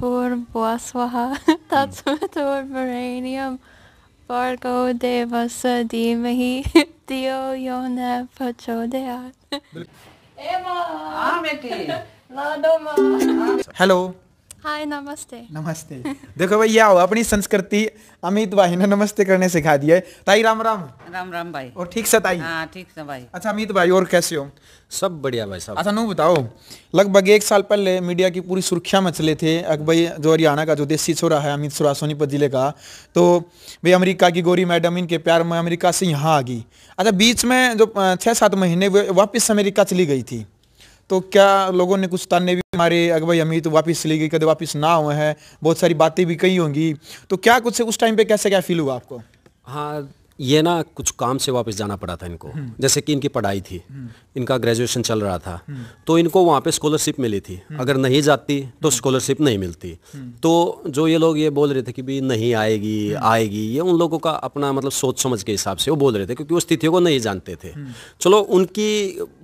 भूर्भुवस्वः तत्सवितो वरेण्यं भर्गो देवस्य धीमहि धियो यो न प्रचोदयात् हेलो हाय नमस्ते नमस्ते देखो भाई क्या अपनी संस्कृति अमित भाई ने नमस्ते करने सिखा दिया है ताई राम राम राम राम भाई और ठीक से ताई हाँ ठीक से भाई अच्छा अमित भाई और कैसे हो सब बढ़िया भाई साहब अच्छा नू बताओ लगभग एक साल पहले मीडिया की पूरी सुर्खियां मचले थे भाई जो हरियाणा का जो देसी छोरा है अमित छोरा सोनीपत जिले का तो भाई अमेरिका की गोरी मैडम इनके प्यार में अमेरिका से यहाँ आ गई अच्छा बीच में जो छः सात महीने वापस अमेरिका चली गई थी तो क्या लोगों ने कुछ ताने भी हमारे अगर भाई अमित तो वापस चली गई कभी वापस ना हुए हैं बहुत सारी बातें भी कही होंगी तो क्या कुछ उस टाइम पे कैसे क्या फील हुआ आपको हाँ ये ना कुछ काम से वापस जाना पड़ा था इनको हम्म। जैसे कि इनकी पढ़ाई थी हम्म। इनका ग्रेजुएशन चल रहा था हम्म। तो इनको वहाँ पे स्कॉलरशिप मिली थी अगर नहीं जाती तो स्कॉलरशिप नहीं मिलती तो जो ये लोग ये बोल रहे थे कि भी नहीं आएगी आएगी ये उन लोगों का अपना मतलब सोच समझ के हिसाब से वो बोल रहे थे क्योंकि वो स्थितियों को नहीं जानते थे चलो उनकी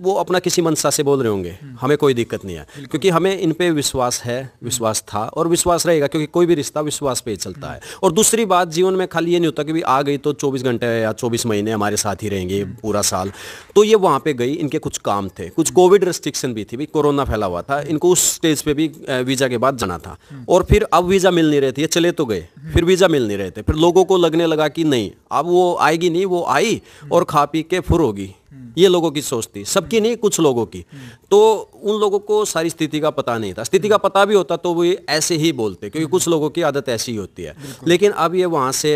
वो अपना किसी मनसा से बोल रहे होंगे हमें कोई दिक्कत नहीं है क्योंकि हमें इन पर विश्वास है विश्वास था और विश्वास रहेगा क्योंकि कोई भी रिश्ता विश्वास पे ही चलता है और दूसरी बात जीवन में खाली ये नहीं होता कि आ गई तो चौबीस घंटे या चौबीस महीने हमारे साथ ही रहेंगे पूरा साल तो ये वहाँ पे गई इनके कुछ काम थे कुछ कोविड रेस्ट्रिक्शन भी थी भी कोरोना फैला हुआ था इनको उस स्टेज पे भी वीज़ा के बाद जाना था और फिर अब वीज़ा मिल नहीं रहे थे ये चले तो गए फिर वीज़ा मिल नहीं रहे थे फिर लोगों को लगने लगा कि नहीं अब वो आएगी नहीं वो आई और खा पी के फुर होगी ये लोगों की सोच थी सबकी नहीं कुछ लोगों की तो उन लोगों को सारी स्थिति का पता नहीं था स्थिति का पता भी होता तो वो ऐसे ही बोलते क्योंकि कुछ लोगों की आदत ऐसी ही होती है लेकिन अब ये वहाँ से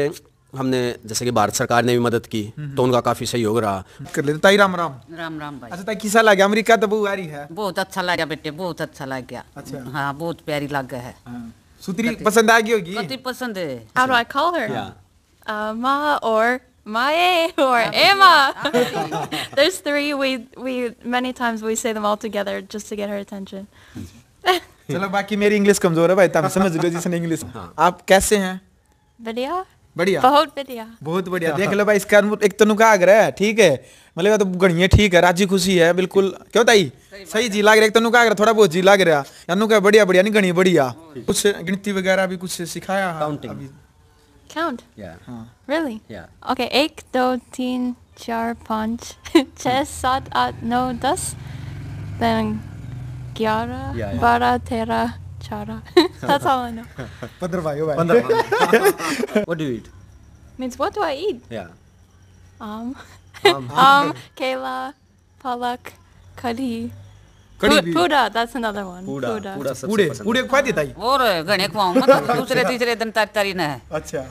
हमने जैसे कि भारत सरकार ने भी मदद की हम्म। तो उनका काफी सहयोग रहा कर लेते ताई राम राम राम राम भाई अच्छा ताई किसा लग अमेरिका तो बहुत रही है बहुत अच्छा लगा बेटे बहुत अच्छा लग गया अच्छा हम्म, हाँ बहुत प्यारी लग गया है हाँ। सुतरी पसंद आ गई होगी सुतरी पसंद है how do I call her yeah. और uh, ma और एमा or Emma. There's we We we many times we say them all together just to get her चलो बाकी मेरी इंग्लिश कमजोर है भाई तुम समझ लो जिसने इंग्लिश हाँ। आप कैसे हैं बढ़िया बढ़िया बहुत बढ़िया बहुत बढ़िया हाँ, देख हाँ। लो भाई इसका एक तो नुका आग्रह है ठीक है मतलब तो गणिए ठीक है राजी खुशी है बिल्कुल क्यों ताई सही जी लाग रहा एक तो नुका आग्रह थोड़ा बहुत जी लाग रहा यानु का बढ़िया बढ़िया नहीं गणी बढ़िया हाँ, कुछ गिनती वगैरह भी कुछ सिखाया काउंटिंग काउंट रियली ओके एक दो तीन चार पाँच छः hmm. सात आठ नौ दस ग्यारह बारह तेरह chara. That's all I know. Pandrava, you What do you eat? Means what do I eat? Yeah. Um, um, Kayla, palak, kadhi. कड़ी पूरा that's another one पूरा पूरा पूरे पूरे खा देता है और गणे खवाऊंगा दूसरे तीसरे दिन तारी तारी है अच्छा